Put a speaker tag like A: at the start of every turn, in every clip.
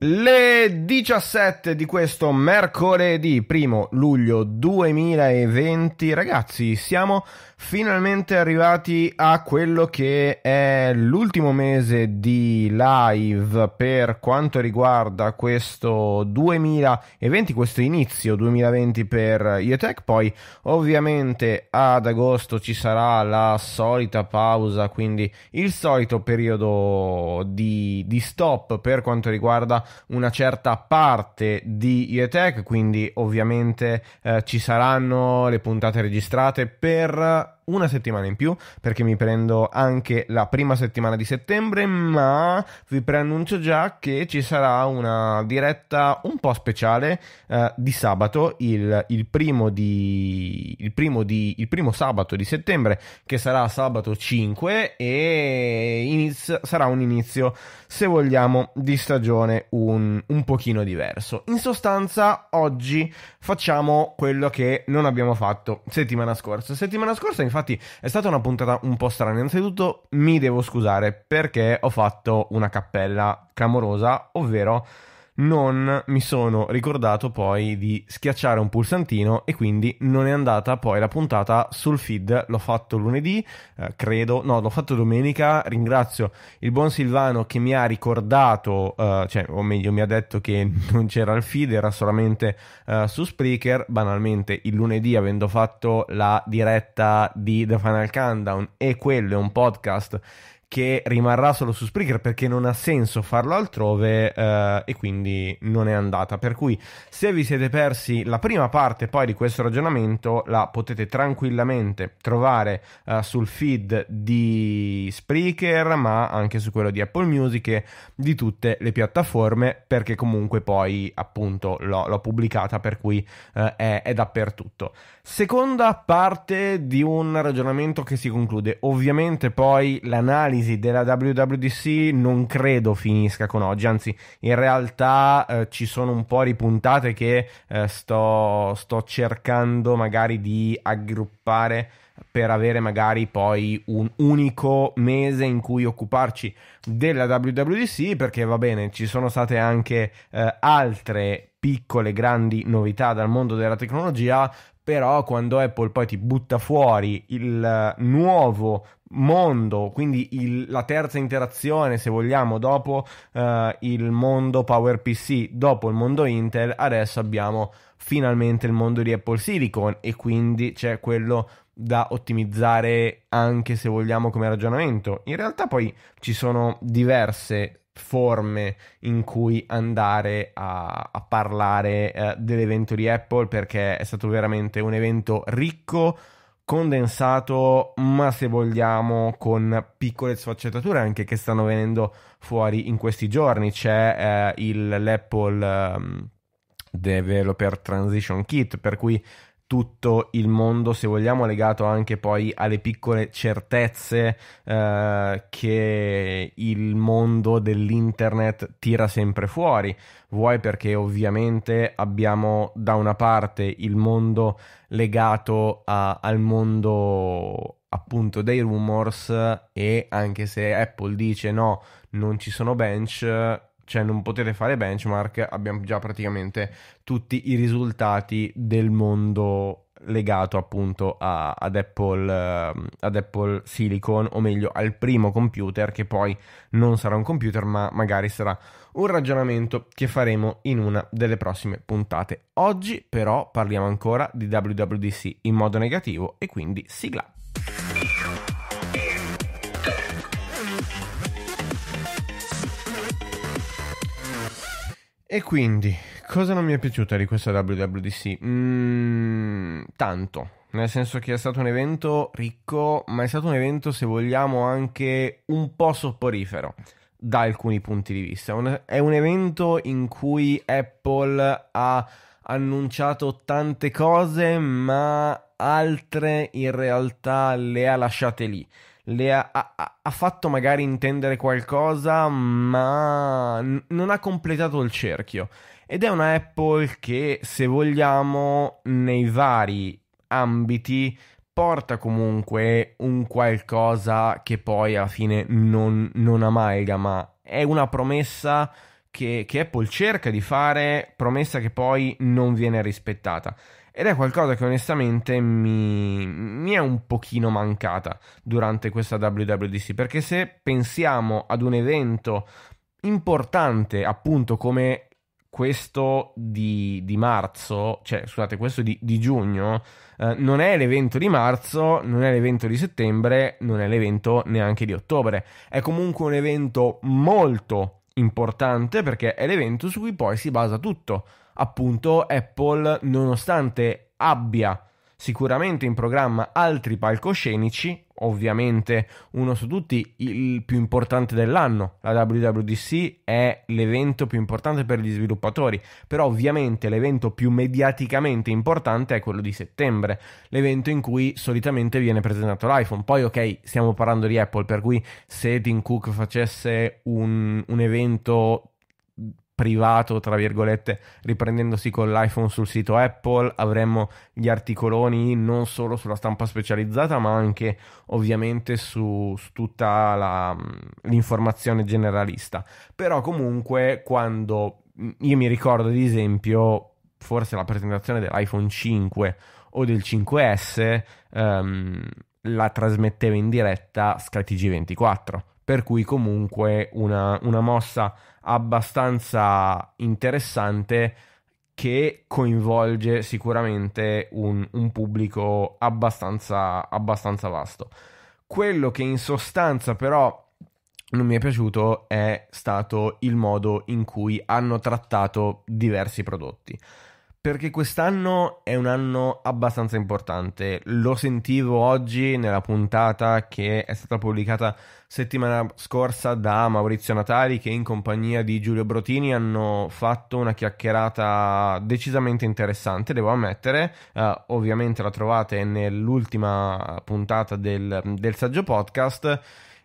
A: Le 17 di questo mercoledì 1 luglio 2020, ragazzi, siamo finalmente arrivati a quello che è l'ultimo mese di live per quanto riguarda questo 2020, questo inizio 2020 per Iotech. Poi, ovviamente, ad agosto ci sarà la solita pausa, quindi il solito periodo di, di stop per quanto riguarda una certa parte di IETEC, quindi ovviamente eh, ci saranno le puntate registrate per una settimana in più perché mi prendo anche la prima settimana di settembre, ma vi preannuncio già che ci sarà una diretta un po' speciale eh, di sabato, il, il, primo di, il, primo di, il primo sabato di settembre, che sarà sabato 5 e inizio, sarà un inizio, se vogliamo, di stagione un, un pochino diverso. In sostanza, oggi facciamo quello che non abbiamo fatto settimana scorsa. Settimana scorsa, infatti, Infatti è stata una puntata un po' strana. Innanzitutto mi devo scusare perché ho fatto una cappella clamorosa, ovvero non mi sono ricordato poi di schiacciare un pulsantino e quindi non è andata poi la puntata sul feed. L'ho fatto lunedì, eh, credo, no, l'ho fatto domenica. Ringrazio il buon Silvano che mi ha ricordato, eh, cioè, o meglio, mi ha detto che non c'era il feed, era solamente eh, su Spreaker. Banalmente, il lunedì, avendo fatto la diretta di The Final Countdown, e quello è un podcast che rimarrà solo su Spreaker perché non ha senso farlo altrove eh, e quindi non è andata. Per cui se vi siete persi la prima parte poi di questo ragionamento la potete tranquillamente trovare eh, sul feed di Spreaker ma anche su quello di Apple Music e di tutte le piattaforme perché comunque poi appunto l'ho, l'ho pubblicata per cui eh, è, è dappertutto. Seconda parte di un ragionamento che si conclude ovviamente poi l'analisi l'analisi della WWDC non credo finisca con oggi, anzi in realtà eh, ci sono un po' di puntate che eh, sto, sto cercando magari di aggruppare per avere magari poi un unico mese in cui occuparci della WWDC perché va bene, ci sono state anche eh, altre piccole grandi novità dal mondo della tecnologia, però quando Apple poi ti butta fuori il eh, nuovo mondo, quindi il, la terza interazione, se vogliamo, dopo eh, il mondo PowerPC, dopo il mondo Intel, adesso abbiamo finalmente il mondo di Apple Silicon e quindi c'è quello da ottimizzare anche se vogliamo come ragionamento. In realtà poi ci sono diverse forme in cui andare a, a parlare eh, dell'evento di Apple perché è stato veramente un evento ricco condensato, ma se vogliamo con piccole sfaccettature anche che stanno venendo fuori in questi giorni. C'è eh, il, l'Apple um, ehm, Developer Transition Kit, per cui tutto il mondo, se vogliamo, legato anche poi alle piccole certezze eh, che il mondo dell'internet tira sempre fuori. Vuoi perché ovviamente abbiamo da una parte il mondo legato a, al mondo appunto dei rumors e anche se Apple dice no, non ci sono bench, cioè non potete fare benchmark, abbiamo già praticamente tutti i risultati del mondo legato appunto a, ad, Apple, ehm, ad, Apple, Silicon, o meglio al primo computer che poi non sarà un computer ma magari sarà un ragionamento che faremo in una delle prossime puntate. Oggi però parliamo ancora di WWDC in modo negativo e quindi sigla. E quindi, cosa non mi è piaciuta di questa WWDC? Mm, tanto, nel senso che è stato un evento ricco, ma è stato un evento, se vogliamo, anche un po' sopporifero da alcuni punti di vista. Un, è un evento in cui Apple ha annunciato tante cose, ma altre in realtà le ha lasciate lì le ha, ha, ha, fatto magari intendere qualcosa, ma n- non ha completato il cerchio. Ed è una Apple che, se vogliamo, nei vari ambiti porta comunque un qualcosa che poi alla fine non, non amalgama. È una promessa che, che Apple cerca di fare, promessa che poi non viene rispettata. Ed è qualcosa che onestamente mi, mi, è un pochino mancata durante questa WWDC, perché se pensiamo ad un evento importante appunto come questo di, di marzo, cioè scusate, questo di, di giugno, eh, non è l'evento di marzo, non è l'evento di settembre, non è l'evento neanche di ottobre, è comunque un evento molto importante perché è l'evento su cui poi si basa tutto appunto Apple, nonostante abbia sicuramente in programma altri palcoscenici, ovviamente uno su tutti il più importante dell'anno, la WWDC è l'evento più importante per gli sviluppatori, però ovviamente l'evento più mediaticamente importante è quello di settembre, l'evento in cui solitamente viene presentato l'iPhone, poi ok stiamo parlando di Apple, per cui se Tim Cook facesse un, un evento privato, tra virgolette, riprendendosi con l'iPhone sul sito Apple, avremmo gli articoloni non solo sulla stampa specializzata, ma anche ovviamente su, su tutta la, mm, l'informazione generalista. Però comunque quando mm, io mi ricordo ad esempio forse la presentazione dell'iPhone 5 o del 5S um, ehm, la trasmetteva in diretta Sky TG24, per cui comunque una, una mossa abbastanza interessante che coinvolge sicuramente un, un pubblico abbastanza, abbastanza vasto. Quello che in sostanza però non mi è piaciuto è stato il modo in cui hanno trattato diversi prodotti perché quest'anno è un anno abbastanza importante. Lo sentivo oggi nella puntata che è stata pubblicata settimana scorsa da Maurizio Natali che in compagnia di Giulio Brotini hanno fatto una chiacchierata decisamente interessante, devo ammettere. Uh, ovviamente la trovate nell'ultima puntata del, del saggio podcast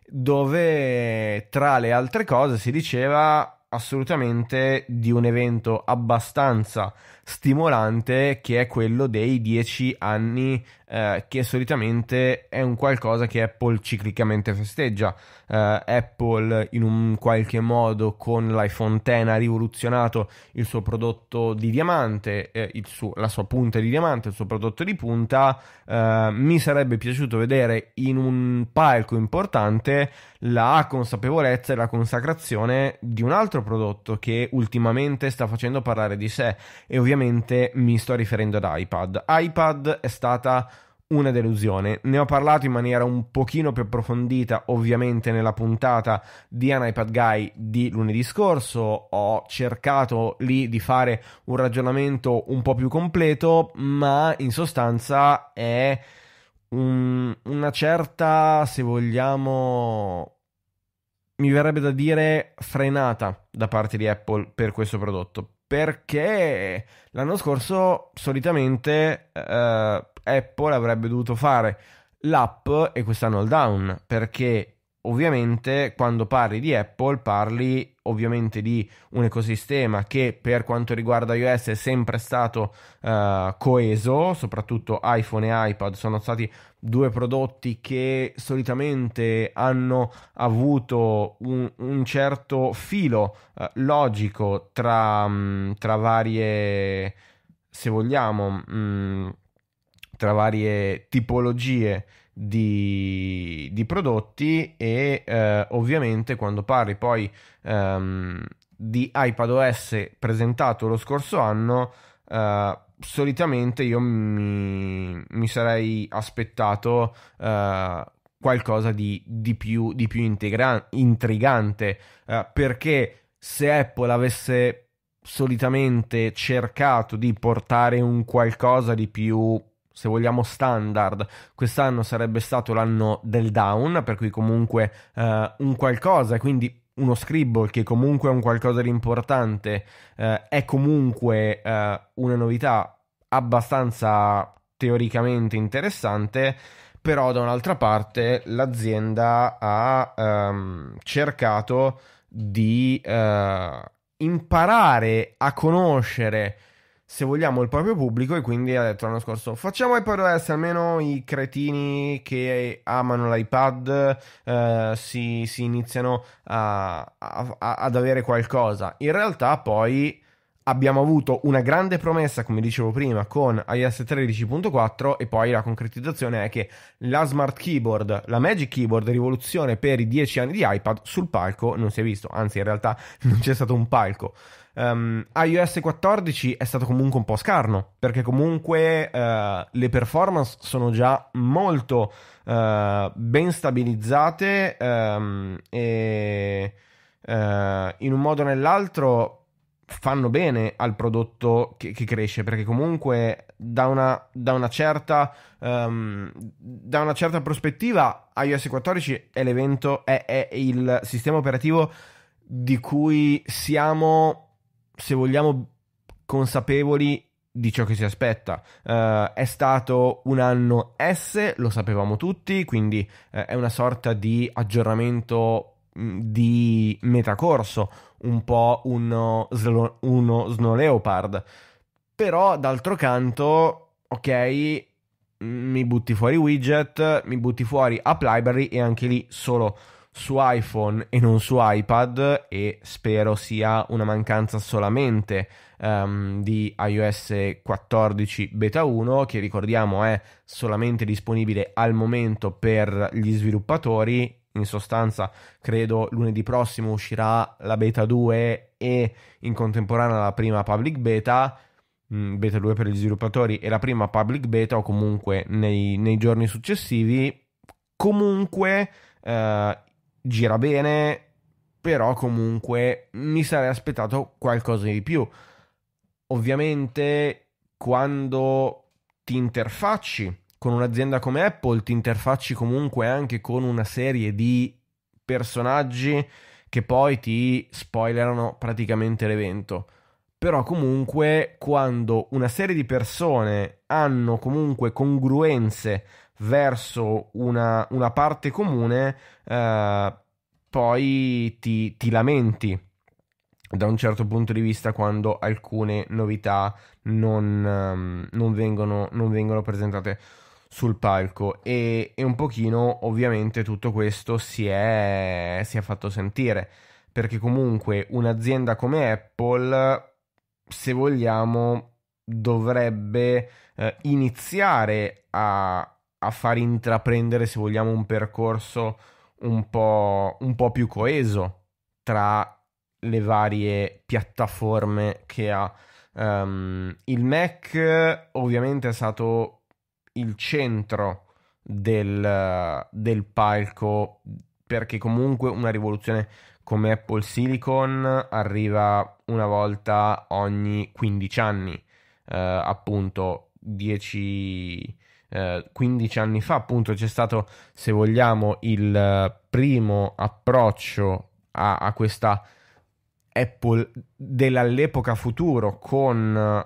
A: dove tra le altre cose si diceva assolutamente di un evento abbastanza stimolante che è quello dei dieci anni eh, che solitamente è un qualcosa che Apple ciclicamente festeggia. Eh, Apple in un qualche modo con l'iPhone X ha rivoluzionato il suo prodotto di diamante, eh, suo, la sua punta di diamante, il suo prodotto di punta. Eh, mi sarebbe piaciuto vedere in un palco importante la consapevolezza e la consacrazione di un altro prodotto che ultimamente sta facendo parlare di sé e ovviamente mi sto riferendo ad iPad. iPad è stata una delusione. Ne ho parlato in maniera un pochino più approfondita, ovviamente, nella puntata di An iPad Guy di lunedì scorso. Ho cercato lì di fare un ragionamento un po' più completo, ma in sostanza è una certa, se vogliamo, mi verrebbe da dire frenata da parte di Apple per questo prodotto perché l'anno scorso solitamente eh, Apple avrebbe dovuto fare l'app e quest'anno il down perché ovviamente quando parli di Apple parli ovviamente di un ecosistema che per quanto riguarda iOS è sempre stato uh, coeso, soprattutto iPhone e iPad sono stati due prodotti che solitamente hanno avuto un, un certo filo uh, logico tra, mh, mm, tra, varie, se vogliamo, mh, mm, tra varie tipologie di, di prodotti e eh, ovviamente quando parli poi ehm, di iPadOS presentato lo scorso anno eh, solitamente io mi, mi sarei aspettato eh, qualcosa di, di, più, di più integra- intrigante eh, perché se Apple avesse solitamente cercato di portare un qualcosa di più se vogliamo standard, quest'anno sarebbe stato l'anno del down, per cui comunque eh, un qualcosa, quindi uno scribble che comunque è un qualcosa di importante, eh, è comunque eh, una novità abbastanza teoricamente interessante, però da un'altra parte l'azienda ha ehm, cercato di eh, imparare a conoscere se vogliamo, il proprio pubblico e quindi ha detto l'anno scorso facciamo iPadOS, almeno i cretini che amano l'iPad eh, si, si, iniziano a, a, ad avere qualcosa. In realtà poi abbiamo avuto una grande promessa, come dicevo prima, con iOS 13.4 e poi la concretizzazione è che la Smart Keyboard, la Magic Keyboard, rivoluzione per i 10 anni di iPad, sul palco non si è visto, anzi in realtà non c'è stato un palco. Um, iOS 14 è stato comunque un po' scarno perché comunque uh, le performance sono già molto uh, ben stabilizzate um, e uh, in un modo o nell'altro fanno bene al prodotto che, che cresce perché comunque da una, da una certa um, da una certa prospettiva iOS 14 è l'evento è, è il sistema operativo di cui siamo se vogliamo consapevoli di ciò che si aspetta. Uh, è stato un anno S, lo sapevamo tutti, quindi uh, è una sorta di aggiornamento Mm, di metacorso, un po' uno, slo- uno Snow Leopard. Però d'altro canto, ok, mi butti fuori widget, mi butti fuori app library e anche lì solo su iPhone e non su iPad e spero sia una mancanza solamente um, di iOS 14 beta 1 che ricordiamo è solamente disponibile al momento per gli sviluppatori in sostanza credo lunedì prossimo uscirà la beta 2 e in contemporanea la prima public beta mm, beta 2 per gli sviluppatori e la prima public beta o comunque nei, nei giorni successivi comunque eh, gira bene però comunque mi sarei aspettato qualcosa di più ovviamente quando ti interfacci con un'azienda come Apple ti interfacci comunque anche con una serie di personaggi che poi ti spoilerano praticamente l'evento. Però comunque quando una serie di persone hanno comunque congruenze verso una, una parte comune, eh, poi ti, ti lamenti da un certo punto di vista quando alcune novità non, ehm, non, vengono, non vengono presentate sul palco e, e un pochino ovviamente tutto questo si è, si è fatto sentire perché comunque un'azienda come Apple se vogliamo dovrebbe eh, iniziare a, a, far intraprendere, se vogliamo, un percorso un po', un po', più coeso tra le varie piattaforme che ha. Um, il Mac ovviamente è stato il centro del, del palco perché comunque una rivoluzione come Apple Silicon arriva una volta ogni 15 anni, eh, appunto 10, eh, 15 anni fa appunto c'è stato, se vogliamo, il primo approccio a, a questa Apple dell'epoca futuro con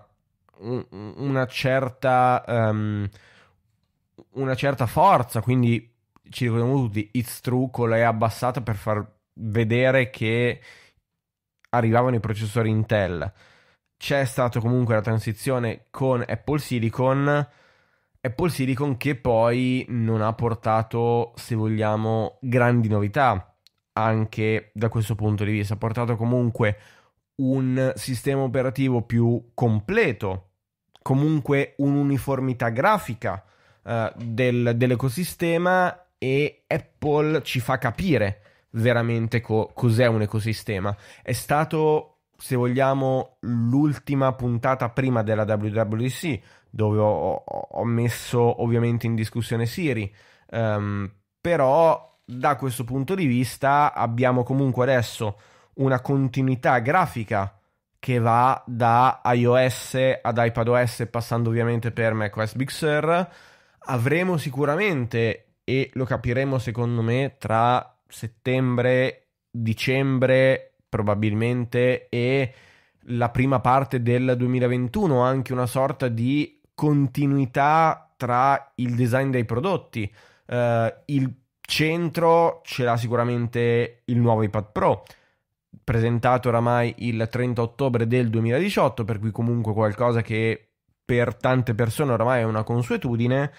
A: eh, una certa... Um, una certa forza, quindi ci ricordiamo tutti, It's True con la abbassata per far vedere che arrivavano i processori Intel. C'è stata comunque la transizione con Apple Silicon, Apple Silicon che poi non ha portato, se vogliamo, grandi novità anche da questo punto di vista. Ha portato comunque un sistema operativo più completo, comunque un'uniformità grafica eh, del, dell'ecosistema e Apple ci fa capire veramente co- cos'è un ecosistema. È stato, se vogliamo, l'ultima puntata prima della WWDC, dove ho, ho messo ovviamente in discussione Siri, um, però da questo punto di vista abbiamo comunque adesso una continuità grafica che va da iOS ad iPadOS passando ovviamente per macOS Big Sur avremo sicuramente, e lo capiremo secondo me tra settembre, dicembre probabilmente e la prima parte del 2021, anche una sorta di continuità tra il design dei prodotti. Uh, il centro ce l'ha sicuramente il nuovo iPad Pro, presentato oramai il 30 ottobre del 2018, per cui comunque qualcosa che per tante persone oramai è una consuetudine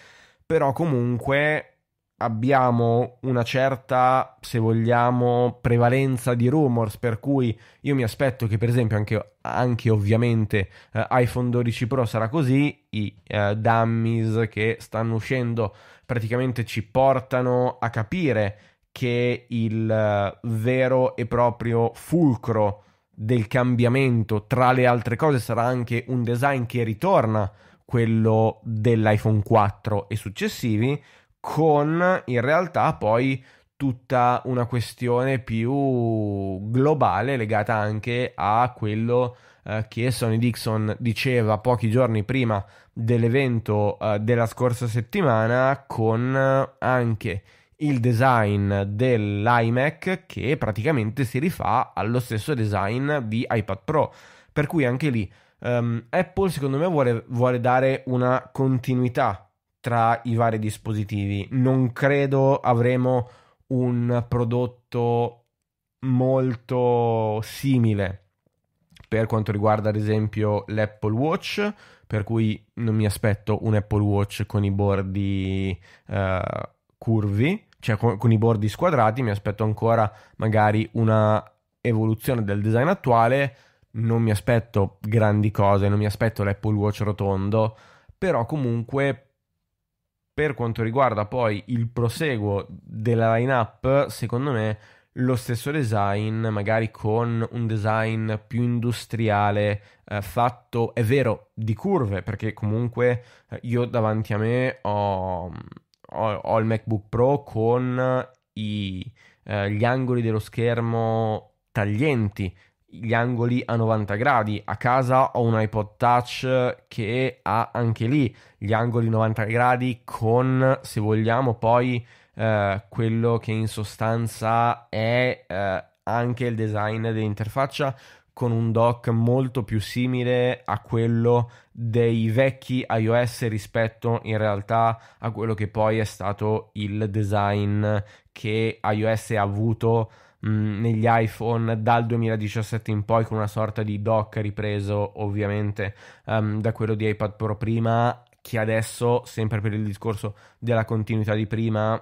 A: però comunque abbiamo una certa, se vogliamo, prevalenza di rumors, per cui io mi aspetto che per esempio anche, anche ovviamente eh, iPhone 12 Pro sarà così, i eh, dummies che stanno uscendo praticamente ci portano a capire che il eh, vero e proprio fulcro del cambiamento, tra le altre cose, sarà anche un design che ritorna quello dell'iPhone 4 e successivi, con in realtà poi tutta una questione più globale legata anche a quello eh, che Sony Dixon diceva pochi giorni prima dell'evento eh, della scorsa settimana con eh, anche il design dell'iMac che praticamente si rifà allo stesso design di iPad Pro per cui anche lì um, Apple secondo me vuole, vuole dare una continuità tra i vari dispositivi. Non credo avremo un prodotto molto simile per quanto riguarda ad esempio l'Apple Watch, per cui non mi aspetto un Apple Watch con i bordi eh, curvi, cioè con, con, i bordi squadrati, mi aspetto ancora magari una evoluzione del design attuale non mi aspetto grandi cose, non mi aspetto l'Apple Watch rotondo, però comunque per quanto riguarda poi il proseguo della lineup, secondo me lo stesso design, magari con un design più industriale, eh, fatto, è vero, di curve, perché comunque eh, io davanti a me ho, ho, ho il MacBook Pro con i, eh, gli angoli dello schermo taglienti, gli angoli a 90 gradi. A casa ho un iPod Touch che ha anche lì gli angoli 90 gradi con, se vogliamo, poi eh, quello che in sostanza è eh, anche il design dell'interfaccia con un dock molto più simile a quello dei vecchi iOS rispetto in realtà a quello che poi è stato il design che iOS ha avuto Mm, negli iPhone dal 2017 in poi con una sorta di dock ripreso ovviamente um, da quello di iPad Pro prima che adesso sempre per il discorso della continuità di prima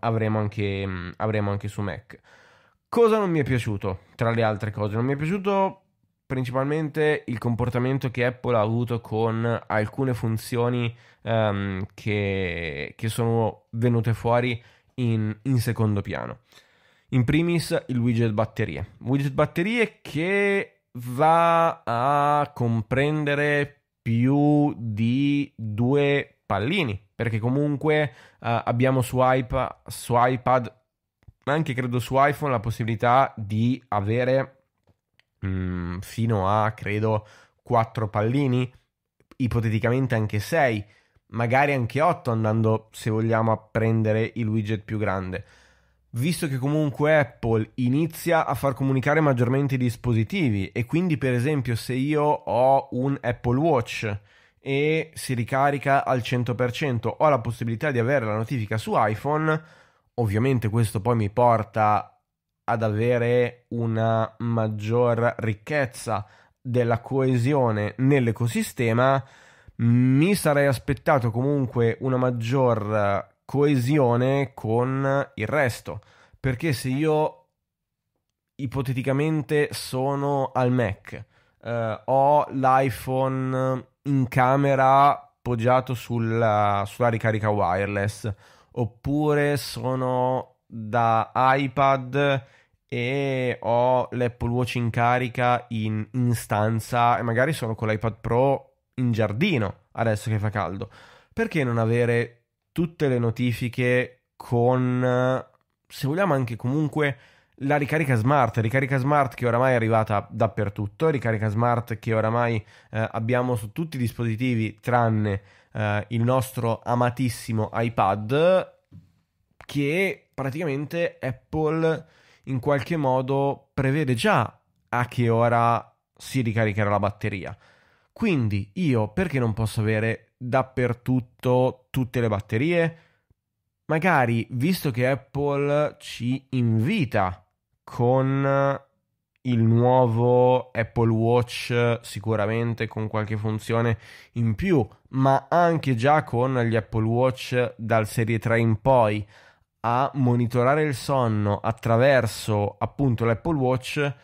A: avremo anche, mm, avremo anche su Mac. Cosa non mi è piaciuto? Tra le altre cose, non mi è piaciuto principalmente il comportamento che Apple ha avuto con alcune funzioni um, che, che, sono venute fuori in, in secondo piano. In primis il widget batterie. Widget batterie che va a comprendere più di due pallini, perché comunque uh, abbiamo su, iPad, su iPad, anche credo su iPhone, la possibilità di avere mh, mm, fino a, credo, quattro pallini, ipoteticamente anche sei, magari anche otto andando, se vogliamo, a prendere il widget più grande visto che comunque Apple inizia a far comunicare maggiormente i dispositivi e quindi per esempio se io ho un Apple Watch e si ricarica al 100%, ho la possibilità di avere la notifica su iPhone, ovviamente questo poi mi porta ad avere una maggior ricchezza della coesione nell'ecosistema, mi sarei aspettato comunque una maggior coesione con il resto. Perché se io ipoteticamente sono al Mac, eh, ho l'iPhone in camera poggiato sulla, sulla ricarica wireless, oppure sono da iPad e ho l'Apple Watch in carica in, in stanza e magari sono con l'iPad Pro in giardino adesso che fa caldo. Perché non avere tutte le notifiche con, se vogliamo anche comunque, la ricarica smart, ricarica smart che oramai è arrivata dappertutto, ricarica smart che oramai eh, abbiamo su tutti i dispositivi tranne eh, il nostro amatissimo iPad che praticamente Apple in qualche modo prevede già a che ora si ricaricherà la batteria. Quindi io perché non posso avere dappertutto tutte le batterie? Magari, visto che Apple ci invita con il nuovo Apple Watch sicuramente con qualche funzione in più, ma anche già con gli Apple Watch dal serie 3 in poi a monitorare il sonno attraverso appunto l'Apple Watch,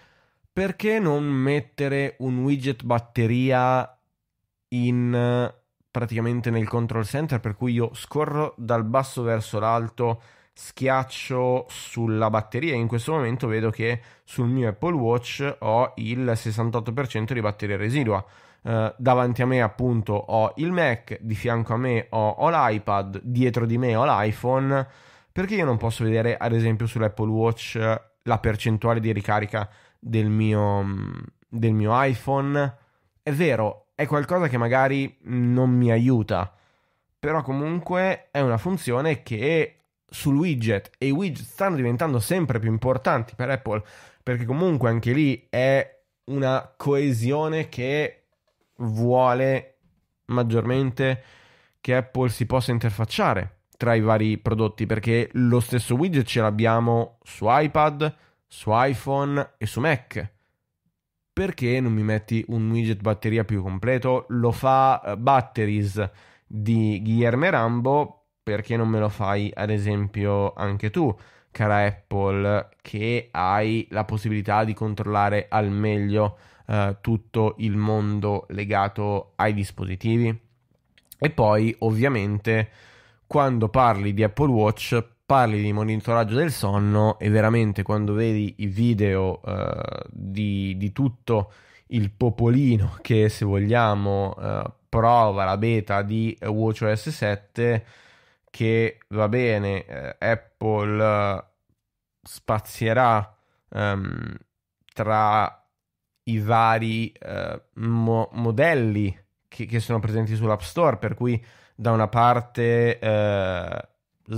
A: perché non mettere un widget batteria in praticamente nel control center, per cui io scorro dal basso verso l'alto, schiaccio sulla batteria e in questo momento vedo che sul mio Apple Watch ho il 68% di batteria residua. Uh, davanti a me appunto ho il Mac, di fianco a me ho, ho, l'iPad, dietro di me ho l'iPhone, perché io non posso vedere ad esempio sull'Apple Watch eh, la percentuale di ricarica del mio, mm, del mio iPhone? È vero, è qualcosa che magari non mi aiuta, però comunque è una funzione che sul widget e i widget stanno diventando sempre più importanti per Apple, perché comunque anche lì è una coesione che vuole maggiormente che Apple si possa interfacciare tra i vari prodotti perché lo stesso widget ce l'abbiamo su iPad, su iPhone e su Mac perché non mi metti un widget batteria più completo? Lo fa eh, Batteries di Guillermo Rambo, perché non me lo fai ad esempio anche tu, cara Apple, che hai la possibilità di controllare al meglio eh, tutto il mondo legato ai dispositivi? E poi, ovviamente, quando parli di Apple Watch, parli di monitoraggio del sonno e veramente quando vedi i video eh, di, di, tutto il popolino che se vogliamo eh, prova la beta di WatchOS 7 che va bene eh, Apple eh, spazierà ehm, tra i vari eh, mo- modelli che, che, sono presenti sull'App Store per cui da una parte eh,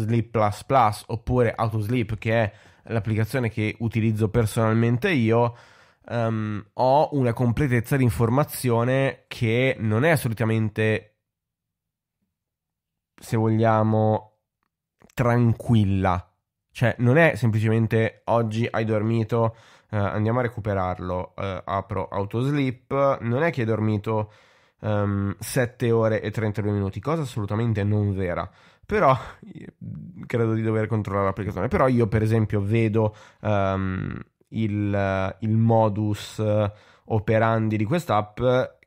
A: Sleep Plus Plus oppure Autosleep che è l'applicazione che utilizzo personalmente io, um, ho una completezza di informazione che non è assolutamente, se vogliamo, tranquilla. Cioè, non è semplicemente oggi hai dormito, uh, andiamo a recuperarlo, uh, apro autosleep, non è che hai dormito um, ehm, 7 ore e 32 minuti, cosa assolutamente non vera però credo di dover controllare l'applicazione. Però io, per esempio, vedo um, il, il, modus eh, operandi di quest'app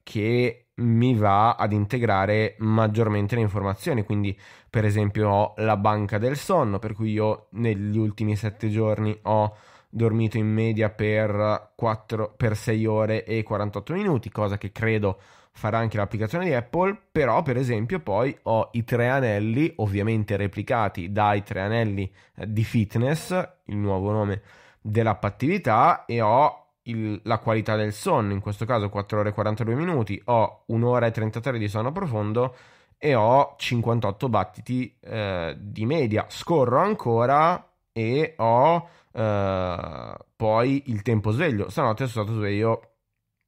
A: che mi va ad integrare maggiormente le informazioni. Quindi, per esempio, ho la banca del sonno, per cui io negli ultimi sette giorni ho dormito in media per, 4, per 6 ore e 48 minuti, cosa che credo farà anche l'applicazione di Apple, però per esempio poi ho i tre anelli, ovviamente replicati dai tre anelli eh, di fitness, il nuovo nome dell'appattività, e ho il, la qualità del sonno, in questo caso 4 ore e 42 minuti, ho 1 ora e 33 di sonno profondo e ho 58 battiti eh, di media. Scorro ancora e ho eh, poi il tempo sveglio. Stanotte sono stato sveglio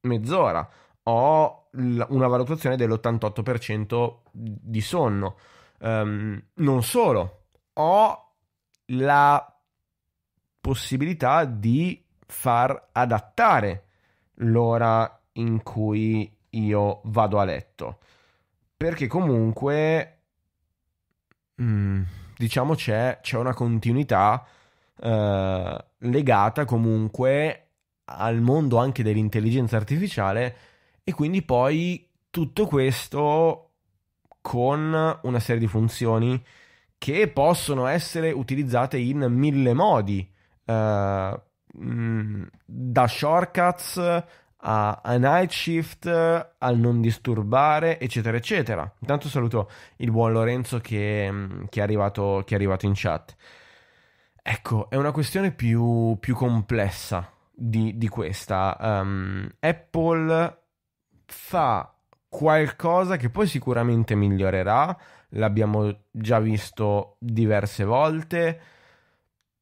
A: mezz'ora ho l- una valutazione dell'88% di sonno. Um, non solo, ho la possibilità di far adattare l'ora in cui io vado a letto. Perché comunque, mh, mm, diciamo, c'è, c'è, una continuità eh, legata comunque al mondo anche dell'intelligenza artificiale e quindi poi tutto questo con una serie di funzioni che possono essere utilizzate in mille modi, uh, eh, mh, mm, da shortcuts a, a, night shift, al non disturbare, eccetera, eccetera. Intanto saluto il buon Lorenzo che, mm, che, è, arrivato, che è, arrivato, in chat. Ecco, è una questione più, più complessa di, di questa. Um, Apple fa qualcosa che poi sicuramente migliorerà, l'abbiamo già visto diverse volte,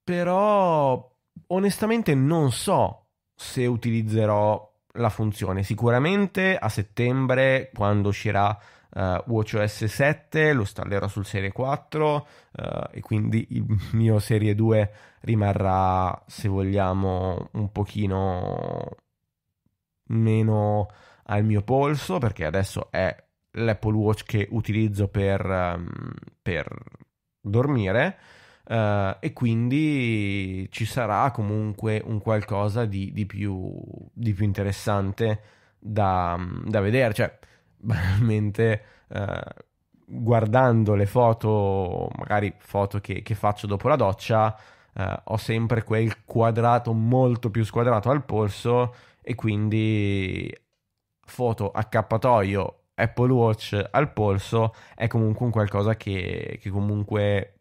A: però onestamente non so se utilizzerò la funzione. Sicuramente a settembre, quando uscirà uh, eh, WatchOS 7, lo installerò sul Serie 4 uh, eh, e quindi il mio Serie 2 rimarrà, se vogliamo, un pochino meno al mio polso, perché adesso è l'Apple Watch che utilizzo per, ehm, per dormire. Uh, e quindi ci sarà comunque un qualcosa di, di, più, di più, interessante da, da, vedere. Cioè, banalmente, uh, guardando le foto, magari foto che, che faccio dopo la doccia, uh, ho sempre quel quadrato molto più squadrato al polso e quindi foto accappatoio Apple Watch al polso è comunque un qualcosa che, che comunque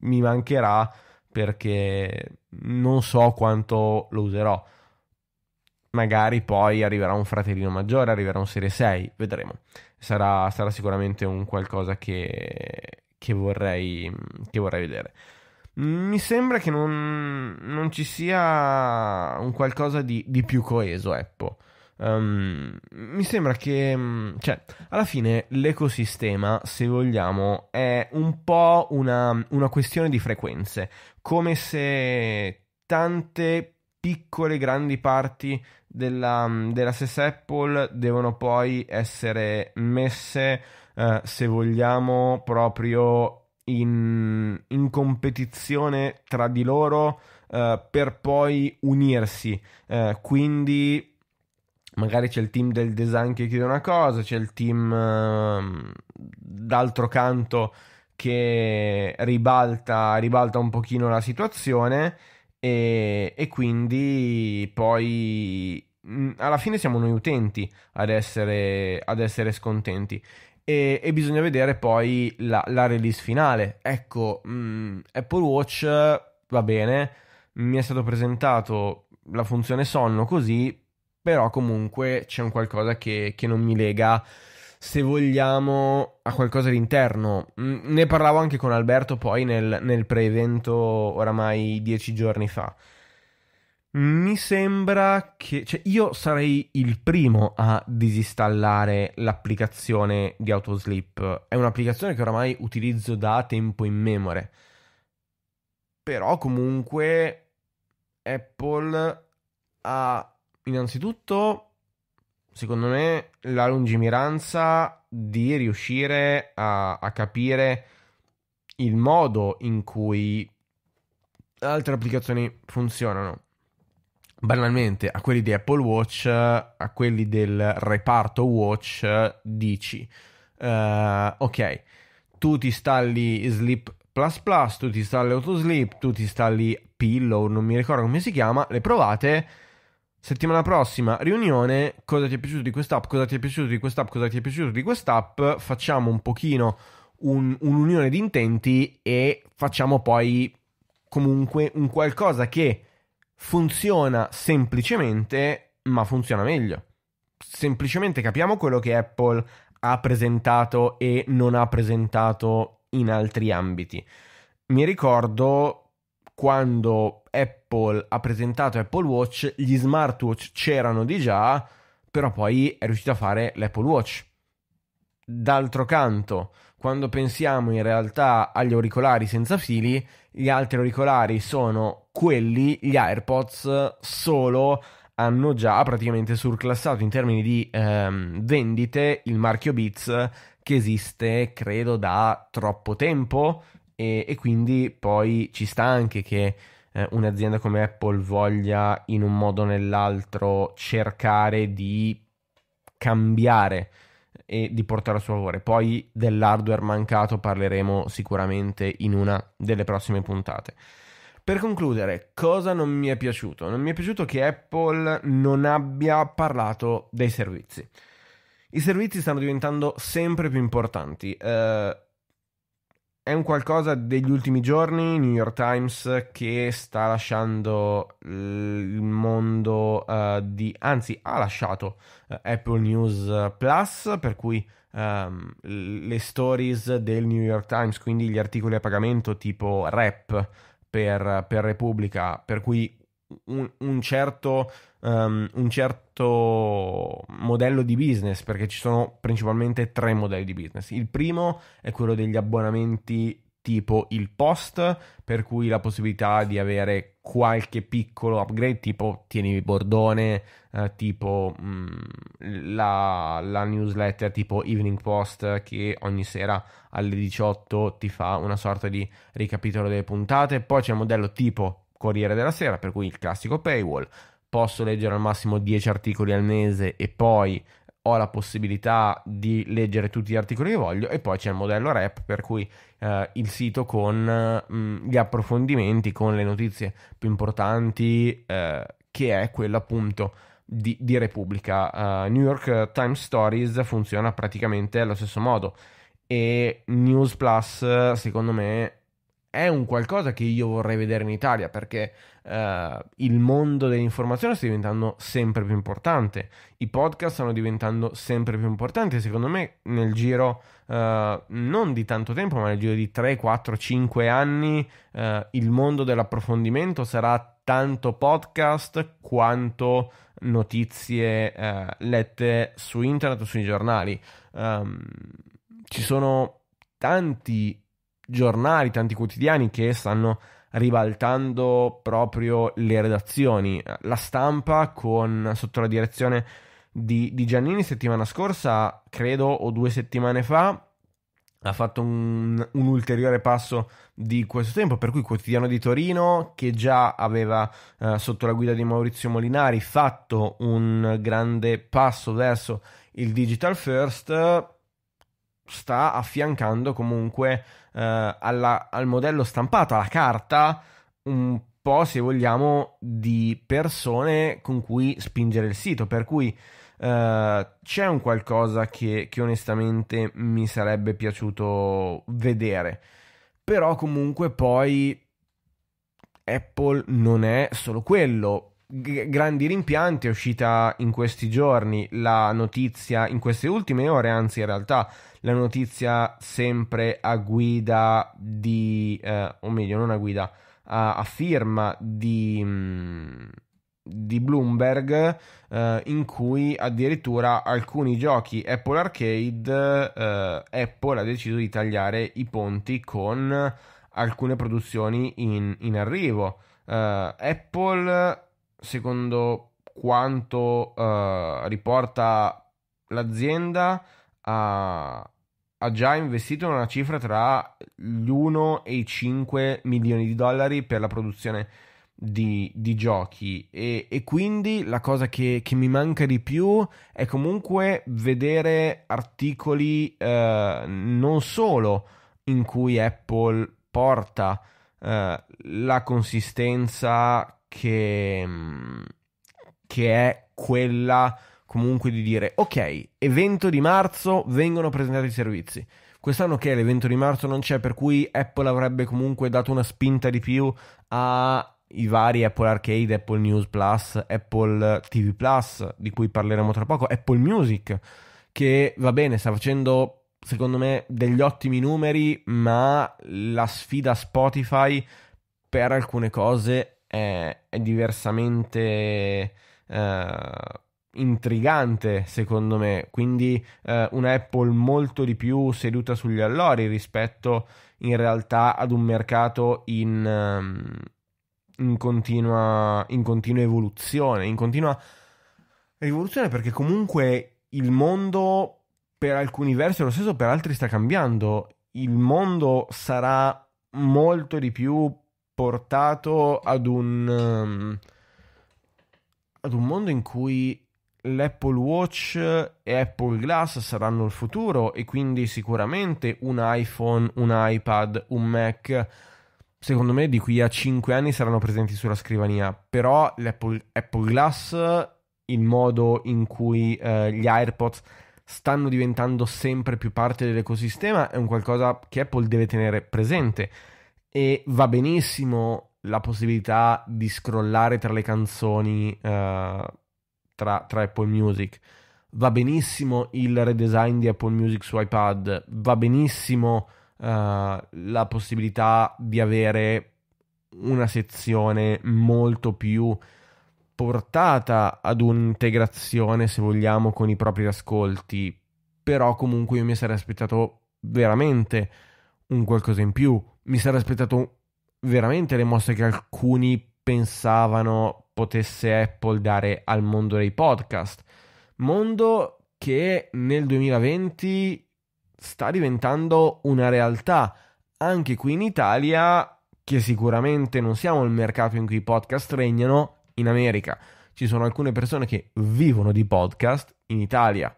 A: mi mancherà perché non so quanto lo userò. Magari poi arriverà un fratellino maggiore, arriverà un Serie 6, vedremo. Sarà, sarà sicuramente un qualcosa che, che, vorrei, che vorrei vedere. Mi sembra che non, non ci sia un qualcosa di, di più coeso, Apple. Um, mi sembra che, mm, cioè, alla fine l'ecosistema, se vogliamo, è un po' una, una questione di frequenze, come se tante piccole grandi parti della, mm, della stessa Apple devono poi essere messe, eh, se vogliamo, proprio in, in competizione tra di loro eh, per poi unirsi. Eh, quindi magari c'è il team del design che chiede una cosa, c'è il team ehm, d'altro canto che ribalta, ribalta un pochino la situazione e, e quindi poi mm, alla fine siamo noi utenti ad essere, ad essere scontenti. E, e, bisogna vedere poi la, la release finale. Ecco, mh, mm, Apple Watch va bene, mi è stato presentato la funzione sonno così, però comunque c'è un qualcosa che, che non mi lega se vogliamo, a qualcosa all'interno. Mm, ne parlavo anche con Alberto poi nel, nel pre-evento oramai dieci giorni fa. Mi sembra che... Cioè, io sarei il primo a disinstallare l'applicazione di Autosleep. È un'applicazione che oramai utilizzo da tempo in memore. Però comunque Apple ha innanzitutto, secondo me, la lungimiranza di riuscire a, a capire il modo in cui altre applicazioni funzionano. Banalmente, a quelli di Apple Watch, a quelli del reparto Watch, dici, uh, ok, tu ti installi Sleep Plus Plus, tu ti installi Autosleep, tu ti installi Pillow, non mi ricordo come si chiama, le provate Settimana prossima, riunione, cosa ti è piaciuto di quest'app, cosa ti è piaciuto di quest'app, cosa ti è piaciuto di quest'app, facciamo un pochino un, un'unione di intenti e facciamo poi comunque un qualcosa che funziona semplicemente, ma funziona meglio. Semplicemente capiamo quello che Apple ha presentato e non ha presentato in altri ambiti. Mi ricordo quando Apple ha presentato Apple Watch, gli smartwatch c'erano di già, però poi è riuscito a fare l'Apple Watch. D'altro canto, quando pensiamo in realtà agli auricolari senza fili, gli altri auricolari sono quelli, gli AirPods, solo hanno già praticamente surclassato in termini di ehm, vendite il marchio Beats che esiste credo da troppo tempo e, e quindi poi ci sta anche che eh, un'azienda come Apple voglia in un modo o nell'altro cercare di cambiare e di portare a suo favore. Poi dell'hardware mancato parleremo sicuramente in una delle prossime puntate. Per concludere, cosa non mi è piaciuto? Non mi è piaciuto che Apple non abbia parlato dei servizi. I servizi stanno diventando sempre più importanti. Eh, è un qualcosa degli ultimi giorni, New York Times, che sta lasciando il mondo uh, di, anzi ha lasciato uh, Apple News Plus, per cui um, le stories del New York Times, quindi gli articoli a pagamento tipo rap per, per Repubblica, per cui un, un, certo, um, un, certo, modello di business, perché ci sono principalmente tre modelli di business. Il primo è quello degli abbonamenti tipo il post, per cui la possibilità di avere qualche piccolo upgrade, tipo tieni il bordone, eh, tipo mh, mm, la, la newsletter tipo Evening Post che ogni sera alle 18 ti fa una sorta di ricapitolo delle puntate. Poi c'è il modello tipo Corriere della Sera, per cui il classico paywall, posso leggere al massimo 10 articoli al mese e poi ho la possibilità di leggere tutti gli articoli che voglio e poi c'è il modello rep per cui eh, il sito con mh, mm, gli approfondimenti, con le notizie più importanti eh, che è quello appunto di, di Repubblica. Uh, New York Times Stories funziona praticamente allo stesso modo e News Plus secondo me è un qualcosa che io vorrei vedere in Italia perché eh, il mondo dell'informazione sta diventando sempre più importante, i podcast stanno diventando sempre più importanti, secondo me nel giro eh, non di tanto tempo, ma nel giro di 3, 4, 5 anni eh, il mondo dell'approfondimento sarà tanto podcast quanto notizie eh, lette su internet o sui giornali. Um, ci sono tanti giornali, tanti quotidiani che stanno ribaltando proprio le redazioni. La stampa con, sotto la direzione di, di Giannini settimana scorsa, credo, o due settimane fa, ha fatto un, un, ulteriore passo di questo tempo, per cui Quotidiano di Torino, che già aveva eh, sotto la guida di Maurizio Molinari fatto un grande passo verso il digital first, sta affiancando comunque eh, alla, al modello stampato, alla carta, un po' se vogliamo di persone con cui spingere il sito, per cui eh, c'è un qualcosa che, che onestamente mi sarebbe piaciuto vedere, però comunque poi Apple non è solo quello, g- grandi rimpianti è uscita in questi giorni la notizia, in queste ultime ore, anzi in realtà la notizia sempre a guida di, eh, o meglio non a guida, a, a firma di... Mh, mm, di Bloomberg eh, in cui addirittura alcuni giochi Apple Arcade eh, Apple ha deciso di tagliare i ponti con alcune produzioni in, in arrivo eh, Apple secondo quanto uh, riporta l'azienda, ha, ha già investito una cifra tra gli 1 e i 5 milioni di dollari per la produzione di, di giochi e, e, quindi la cosa che, che, mi manca di più è comunque vedere articoli eh, non solo in cui Apple porta eh, la consistenza che, mm, che è quella comunque di dire ok, evento di marzo vengono presentati i servizi. Quest'anno che l'evento di marzo non c'è, per cui Apple avrebbe comunque dato una spinta di più ai vari Apple Arcade, Apple News Plus, Apple TV Plus, di cui parleremo tra poco, Apple Music, che va bene, sta facendo secondo me degli ottimi numeri, ma la sfida Spotify per alcune cose è, è diversamente uh, intrigante secondo me, quindi uh, una Apple molto di più seduta sugli allori rispetto in realtà ad un mercato in, ehm, in, continua, in continua evoluzione, in continua rivoluzione perché comunque il mondo per alcuni versi è lo stesso, per altri sta cambiando. Il mondo sarà molto di più portato ad un, um, ad un mondo in cui l'Apple Watch e Apple Glass saranno il futuro e quindi sicuramente un iPhone, un iPad, un Mac, secondo me di qui a 5 anni saranno presenti sulla scrivania, però l'Apple Apple Glass, il modo in cui eh, gli AirPods stanno diventando sempre più parte dell'ecosistema è un qualcosa che Apple deve tenere presente e va benissimo la possibilità di scrollare tra le canzoni uh, tra, tra Apple Music, va benissimo il redesign di Apple Music su iPad, va benissimo uh, la possibilità di avere una sezione molto più portata ad un'integrazione, se vogliamo, con i propri ascolti, però comunque io mi sarei aspettato veramente un qualcosa in più, mi sarei aspettato veramente le mosse che alcuni pensavano potesse Apple dare al mondo dei podcast. Mondo che nel 2020 sta diventando una realtà anche qui in Italia, che sicuramente non siamo il mercato in cui i podcast regnano, in America. Ci sono alcune persone che vivono di podcast in Italia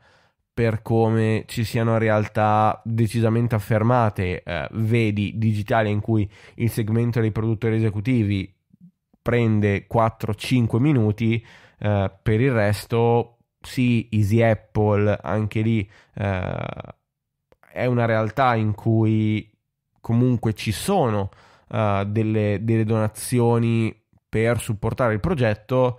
A: per come ci siano realtà decisamente affermate, eh, vedi digitale in cui il segmento dei produttori esecutivi prende 4-5 minuti, eh, per il resto sì, Easy Apple anche lì eh, è una realtà in cui comunque ci sono eh, delle, delle donazioni per supportare il progetto,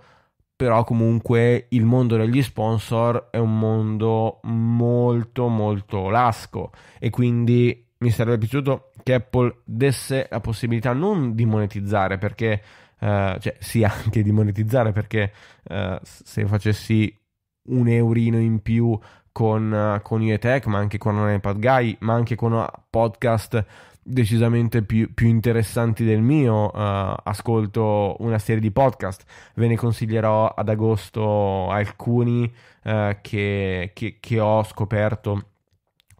A: però comunque il mondo degli sponsor è un mondo molto molto lasco e quindi mi sarebbe piaciuto che Apple desse la possibilità non di monetizzare perché eh, cioè sì anche di monetizzare perché eh, se facessi un eurino in più con, eh, con io Tech, ma anche con iPad Guy, ma anche con eh, podcast decisamente più, più interessanti del mio, uh, ascolto una serie di podcast, ve ne consiglierò ad agosto alcuni uh, che, che, che, ho scoperto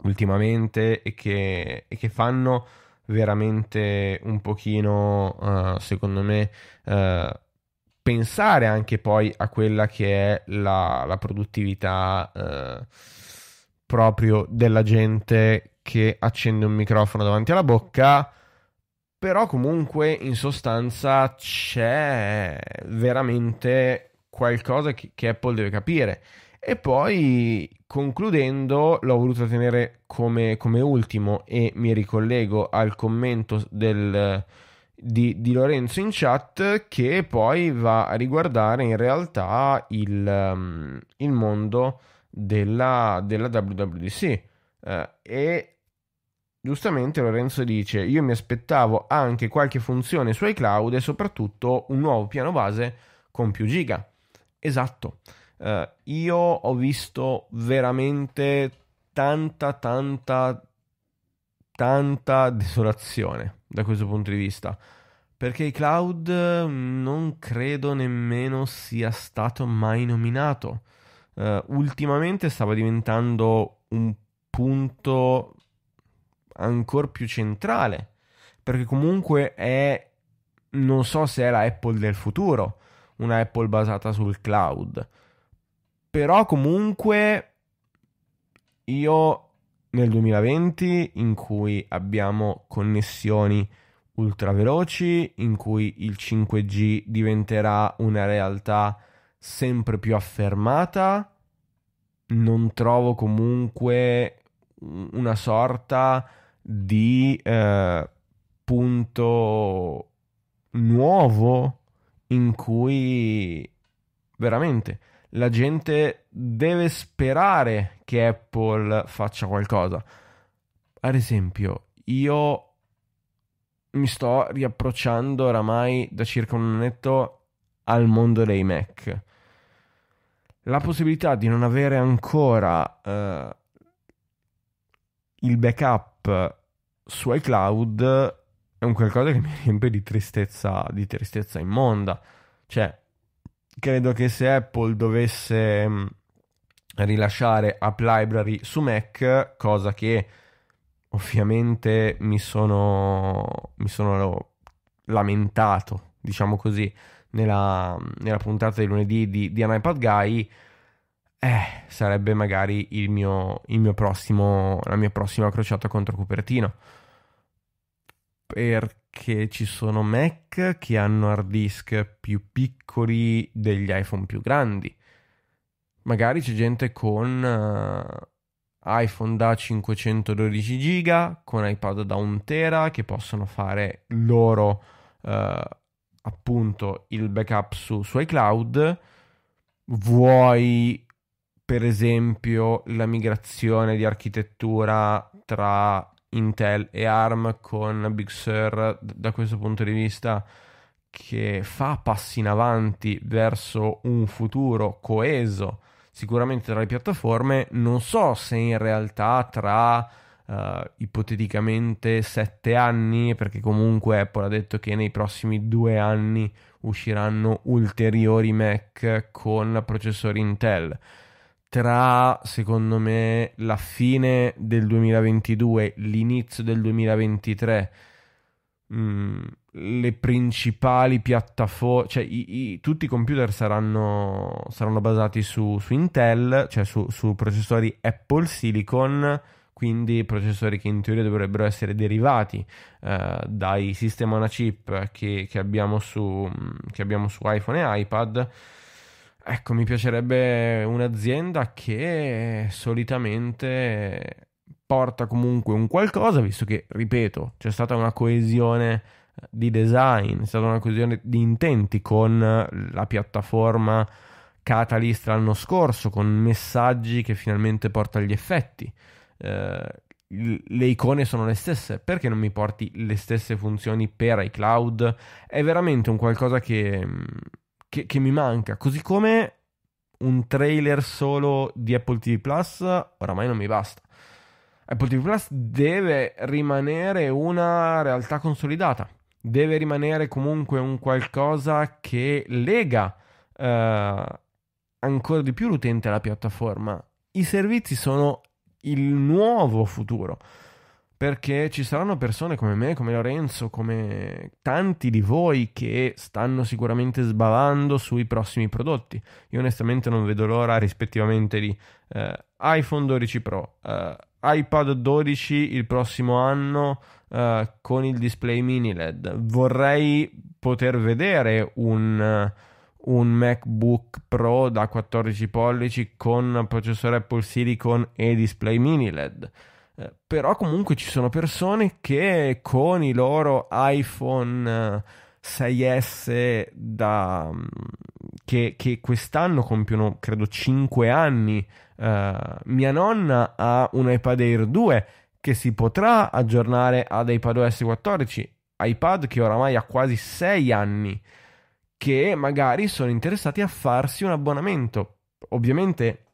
A: ultimamente e che, e che fanno veramente un pochino, uh, secondo me, pensare anche poi a quella che è la, la produttività eh, proprio della gente che accende un microfono davanti alla bocca, però comunque in sostanza c'è veramente qualcosa che, Apple deve capire. E poi concludendo, l'ho voluto tenere come, come, ultimo e mi ricollego al commento del, di, di, Lorenzo in chat che poi va a riguardare in realtà il, um, il mondo della, della WWDC. Uh, eh, e Giustamente Lorenzo dice, io mi aspettavo anche qualche funzione su iCloud e soprattutto un nuovo piano base con più giga. Esatto, uh, io ho visto veramente tanta, tanta, tanta desolazione da questo punto di vista perché iCloud mm, non credo nemmeno sia stato mai nominato. Uh, ultimamente stava diventando un punto ancora più centrale, perché comunque è, non so se è la Apple del futuro, una Apple basata sul cloud, però comunque io nel 2020 in cui abbiamo connessioni ultra veloci, in cui il 5G diventerà una realtà sempre più affermata, non trovo comunque una sorta di eh, punto nuovo in cui veramente la gente deve sperare che Apple faccia qualcosa. Ad esempio, io mi sto riapprocciando oramai da circa un annetto al mondo dei Mac. La possibilità di non avere ancora eh, il backup su iCloud è un qualcosa che mi riempie di tristezza, di tristezza immonda. Cioè, credo che se Apple dovesse mm, rilasciare App Library su Mac, cosa che ovviamente mi sono, mi sono lamentato, diciamo così, nella, nella puntata di lunedì di, di An iPad Guy, eh, sarebbe magari il mio, il mio prossimo, la mia prossima crociata contro Cupertino. Perché ci sono Mac che hanno hard disk più piccoli degli iPhone più grandi. Magari c'è gente con uh, iPhone da 512 giga, con iPad da 1 tera, che possono fare loro uh, appunto il backup su, su iCloud. Vuoi per esempio la migrazione di architettura tra Intel e ARM con Big Sur da questo punto di vista che fa passi in avanti verso un futuro coeso sicuramente tra le piattaforme, non so se in realtà tra uh, ipoteticamente sette anni, perché comunque Apple ha detto che nei prossimi due anni usciranno ulteriori Mac con processori Intel tra, secondo me, la fine del 2022, l'inizio del 2023, mh, mm, le principali piattaforme, cioè i, i, tutti i computer saranno, saranno basati su, su, Intel, cioè su, su processori Apple Silicon quindi processori che in teoria dovrebbero essere derivati eh, dai sistemi on a chip che, che, abbiamo su, che, abbiamo su, iPhone e iPad Ecco, mi piacerebbe un'azienda che solitamente porta comunque un qualcosa, visto che, ripeto, c'è stata una coesione di design, c'è stata una coesione di intenti con la piattaforma Catalyst l'anno scorso, con messaggi che finalmente porta agli effetti. Eh, le icone sono le stesse, perché non mi porti le stesse funzioni per iCloud? È veramente un qualcosa che mm, che, che mi manca. Così come un trailer solo di Apple TV Plus oramai non mi basta. Apple TV Plus deve rimanere una realtà consolidata, deve rimanere comunque un qualcosa che lega eh, ancora di più l'utente alla piattaforma. I servizi sono il nuovo futuro perché ci saranno persone come me, come Lorenzo, come tanti di voi che stanno sicuramente sbavando sui prossimi prodotti. Io onestamente non vedo l'ora rispettivamente di eh, iPhone 12 Pro, eh, iPad 12 il prossimo anno eh, con il display mini LED. Vorrei poter vedere un un MacBook Pro da 14 pollici con processore Apple Silicon e display mini LED. Eh, però comunque ci sono persone che con i loro iPhone 6S eh, da, mm, che, che quest'anno compiono credo 5 anni, eh, mia nonna ha un iPad Air 2 che si potrà aggiornare ad iPadOS 14, iPad che oramai ha quasi 6 anni, che magari sono interessati a farsi un abbonamento. Ovviamente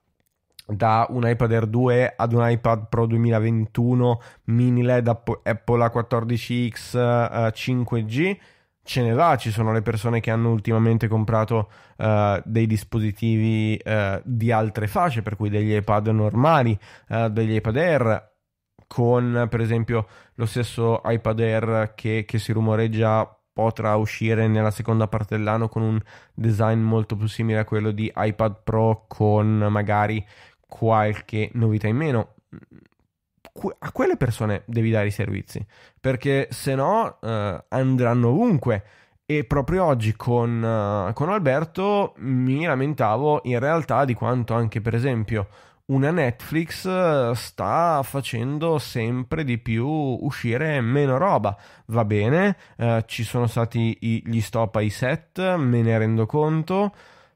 A: da un iPad Air 2 ad un iPad Pro 2021 mini LED Apple A14X eh, 5G ce ne va, ci sono le persone che hanno ultimamente comprato uh, dei dispositivi uh, di altre fasce, per cui degli iPad normali, uh, degli iPad Air, con per esempio lo stesso iPad Air che, che si rumoreggia potrà uscire nella seconda parte dell'anno con un design molto più simile a quello di iPad Pro con magari qualche novità in meno, a quelle persone devi dare i servizi, perché se no eh, andranno ovunque. E proprio oggi con, uh, con, Alberto mi lamentavo in realtà di quanto anche per esempio una Netflix eh, sta facendo sempre di più uscire meno roba. Va bene, uh, ci sono stati i, gli stop ai set, me ne rendo conto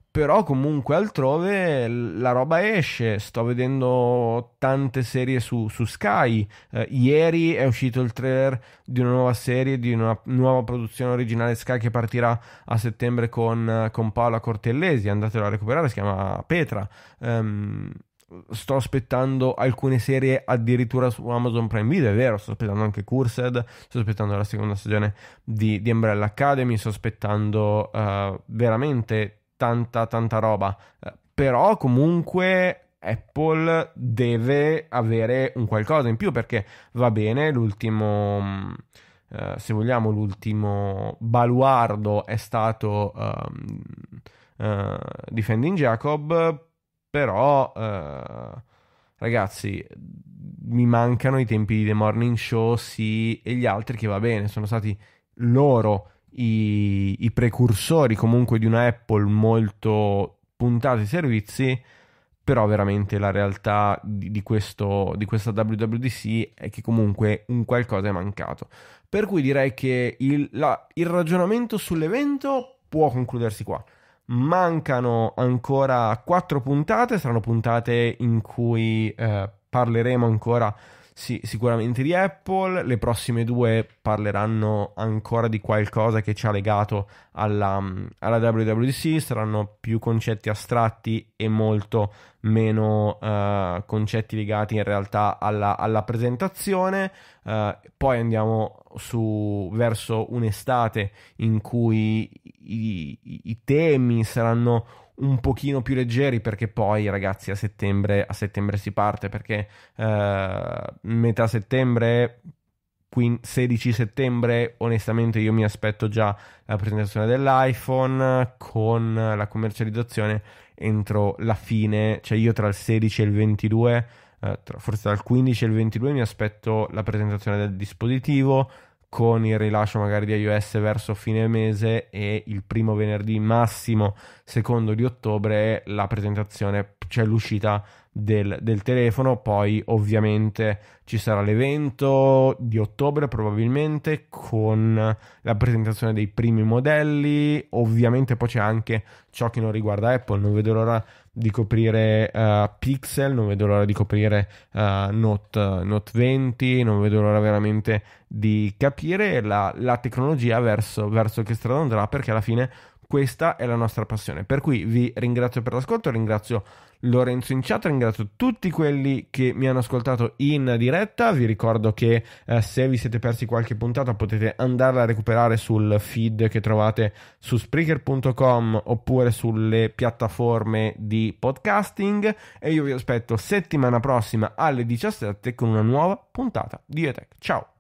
A: però comunque altrove la roba esce, sto vedendo tante serie su, su Sky, eh, ieri è uscito il trailer di una nuova serie, di una nuova produzione originale Sky che partirà a settembre con, con Paola Cortellesi, andatelo a recuperare, si chiama Petra. Um, sto aspettando alcune serie addirittura su Amazon Prime Video, è vero, sto aspettando anche Cursed, sto aspettando la seconda stagione di, di Umbrella Academy, sto aspettando uh, veramente tanta, tanta roba. Eh, però comunque Apple deve avere un qualcosa in più perché va bene, l'ultimo, mm, eh, se vogliamo, l'ultimo baluardo è stato um, uh, Defending Jacob, però uh, ragazzi, mi mancano i tempi di The Morning Show, sì, e gli altri che va bene, sono stati loro i, i precursori comunque di una Apple molto puntata ai servizi, però veramente la realtà di, di, questo, di questa WWDC è che comunque un qualcosa è mancato. Per cui direi che il, la, il ragionamento sull'evento può concludersi qua. Mancano ancora quattro puntate, saranno puntate in cui eh, parleremo ancora sì, sicuramente di Apple, le prossime due parleranno ancora di qualcosa che ci ha legato alla, mm, alla WWDC, saranno più concetti astratti e molto meno uh, concetti legati in realtà alla, alla presentazione, uh, poi andiamo su, verso un'estate in cui i, i, i temi saranno un pochino più leggeri perché poi ragazzi a settembre, a settembre si parte perché eh, metà settembre 16 settembre onestamente io mi aspetto già la presentazione dell'iPhone con la commercializzazione entro la fine cioè io tra il 16 e il 22 eh, tra, forse dal 15 e il 22 mi aspetto la presentazione del dispositivo con il rilascio magari di iOS verso fine mese e il primo venerdì massimo secondo di ottobre la presentazione, cioè l'uscita del, del telefono, poi ovviamente ci sarà l'evento di ottobre probabilmente con la presentazione dei primi modelli, ovviamente poi c'è anche ciò che non riguarda Apple, non vedo l'ora di coprire uh, Pixel, non vedo l'ora di coprire uh, Note, Note 20, non vedo l'ora veramente di capire la, la tecnologia verso, verso che strada andrà perché alla fine questa è la nostra passione. Per cui vi ringrazio per l'ascolto, ringrazio Lorenzo in chat, ringrazio tutti quelli che mi hanno ascoltato in diretta, vi ricordo che eh, se vi siete persi qualche puntata potete andarla a recuperare sul feed che trovate su spreaker.com oppure sulle piattaforme di podcasting e io vi aspetto settimana prossima alle 17 con una nuova puntata di Etech. Ciao!